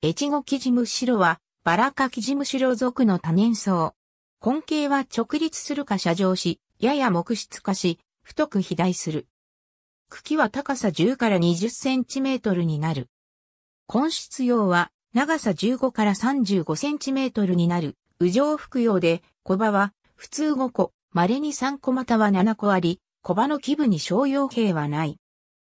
越後木地むしろは、バラ科キ地むしろ属の多年草。根茎は直立するか斜上し、やや木質化し、太く肥大する。茎は高さ10から20センチメートルになる。根室葉は長さ15から35センチメートルになる。雨上服用で、小葉は普通5個、稀に3個または7個あり、小葉の基部に商用兵はない。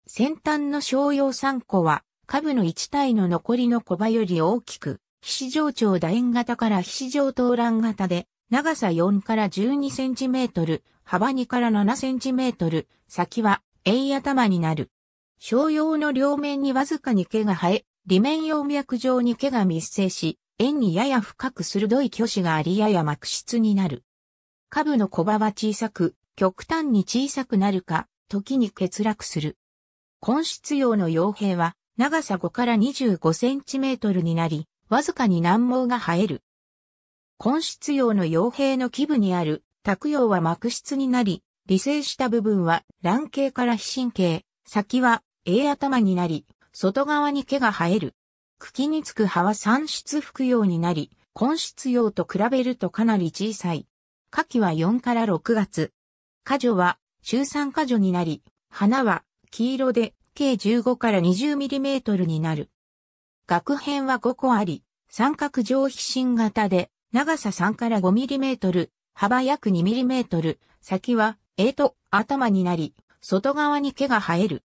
先端の商用3個は下部の1体の残りのコバより大きく、皮脂状長楕円型から皮脂状頭卵型で、長さ4から12センチメートル、幅2から7センチメートル、先は円頭になる。小用の両面にわずかに毛が生え、裏面葉脈状に毛が密生し、円にやや深く鋭い虚子がありやや膜質になる。下部の小葉は小さく、極端に小さくなるか、時に欠落する。根質用の傭兵は、長さ5から25センチメートルになり、わずかに難毛が生える。根室葉の傭兵の基部にある、卓葉は膜質になり、理性した部分は卵形から非神経、先は A 頭になり、外側に毛が生える。茎につく葉は産出服用になり、根室用と比べるとかなり小さい。花期は4から6月。果女は中3果女になり、花は黄色で径15から 20mm になる。額片は5個あり、三角上皮芯型で、長さ3から 5mm、幅約 2mm、先は、えと、頭になり、外側に毛が生える。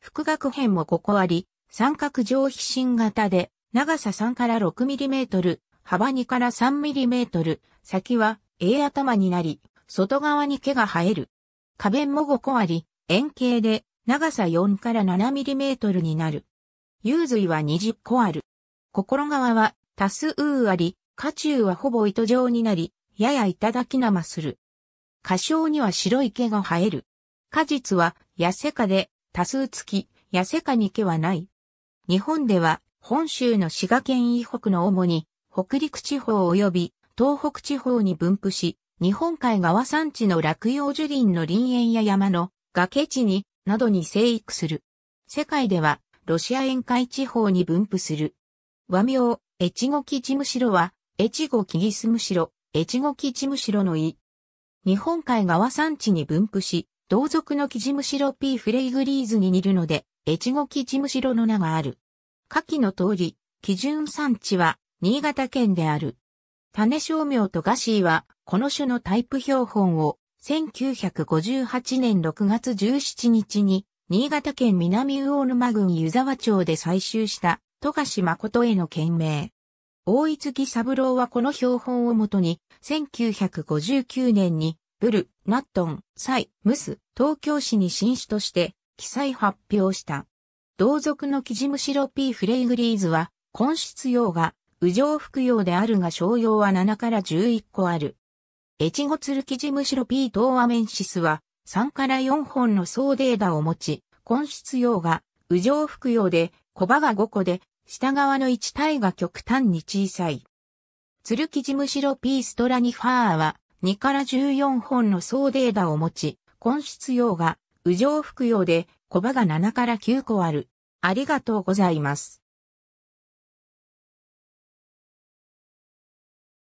副額片も5個あり、三角上皮芯型で、長さ3から 6mm、幅2から 3mm、先は、A 頭になり、外側に毛が生える。花弁も5個あり、円形で、長さ4から7トルになる。幽髄は20個ある。心側は多数あり、下中はほぼ糸状になり、やや頂き生する。花椒には白い毛が生える。果実は痩せかで多数付き、痩せかに毛はない。日本では本州の滋賀県以北の主に北陸地方及び東北地方に分布し、日本海側山地の落葉樹林の林園や山の崖地になどに生育する。世界では、ロシア沿海地方に分布する。和名、越後ジムシロは、越後キギスロ、エチ越後ジムシロの意。日本海側山地に分布し、同族のキジムシロ P フレイグリーズに似るので、越後キジムシロの名がある。下記の通り、基準産地は、新潟県である。種商名とガシーは、この種のタイプ標本を、1958年6月17日に、新潟県南魚沼郡湯沢町で採集した、富樫誠への献名。大月三郎はこの標本をもとに、1959年に、ブル、ナットン、サイ、ムス、東京市に新種として、記載発表した。同族のキジムシロ P. フレイグリーズは、根室用が、羽上複用であるが商用は7から11個ある。越後鶴木事務所ピートーアメンシスは、3から4本の総データを持ち、根質用が、右上服用で、小葉が5個で、下側の1体が極端に小さい。鶴木事務所 P ストラニファーは、2から14本の総データを持ち、根質用が、右上服用で、小葉が7から9個ある。ありがとうございます。